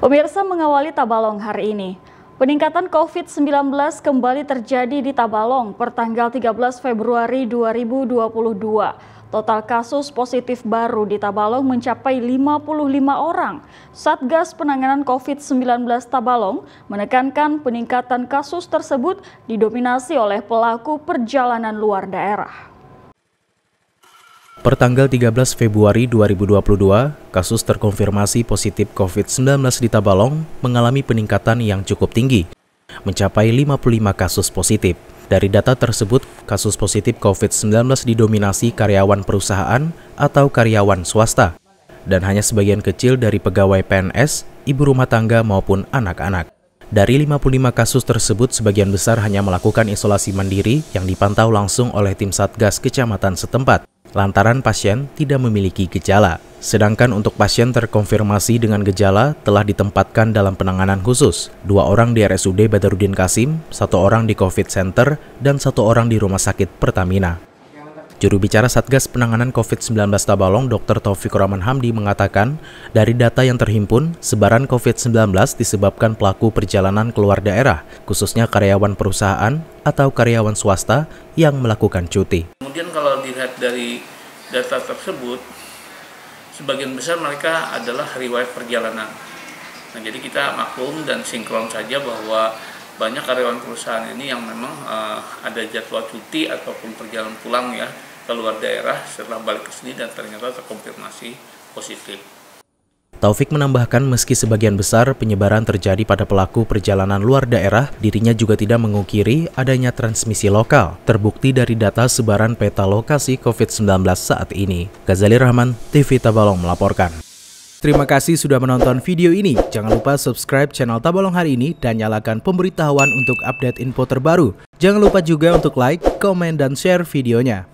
Pemirsa mengawali Tabalong hari ini. Peningkatan COVID-19 kembali terjadi di Tabalong pertanggal 13 Februari 2022. Total kasus positif baru di Tabalong mencapai 55 orang. Satgas Penanganan COVID-19 Tabalong menekankan peningkatan kasus tersebut didominasi oleh pelaku perjalanan luar daerah. Pertanggal 13 Februari 2022, kasus terkonfirmasi positif COVID-19 di Tabalong mengalami peningkatan yang cukup tinggi, mencapai 55 kasus positif. Dari data tersebut, kasus positif COVID-19 didominasi karyawan perusahaan atau karyawan swasta, dan hanya sebagian kecil dari pegawai PNS, ibu rumah tangga maupun anak-anak. Dari 55 kasus tersebut, sebagian besar hanya melakukan isolasi mandiri yang dipantau langsung oleh tim Satgas Kecamatan setempat lantaran pasien tidak memiliki gejala. Sedangkan untuk pasien terkonfirmasi dengan gejala telah ditempatkan dalam penanganan khusus. Dua orang di RSUD Badarudin Kasim, satu orang di COVID Center, dan satu orang di Rumah Sakit Pertamina. Juru bicara Satgas Penanganan COVID-19 Tabalong, Dr. Taufik Rahman Hamdi mengatakan, dari data yang terhimpun, sebaran COVID-19 disebabkan pelaku perjalanan keluar daerah, khususnya karyawan perusahaan atau karyawan swasta yang melakukan cuti dari data tersebut sebagian besar mereka adalah riwayat perjalanan. Nah, jadi kita maklum dan sinkron saja bahwa banyak karyawan perusahaan ini yang memang uh, ada jadwal cuti ataupun perjalanan pulang ya ke luar daerah setelah balik ke sini dan ternyata terkonfirmasi positif. Taufik menambahkan meski sebagian besar penyebaran terjadi pada pelaku perjalanan luar daerah, dirinya juga tidak mengukiri adanya transmisi lokal, terbukti dari data sebaran peta lokasi COVID-19 saat ini. Ghazali Rahman, TV Tabalong melaporkan. Terima kasih sudah menonton video ini. Jangan lupa subscribe channel Tabalong hari ini dan nyalakan pemberitahuan untuk update info terbaru. Jangan lupa juga untuk like, komen, dan share videonya.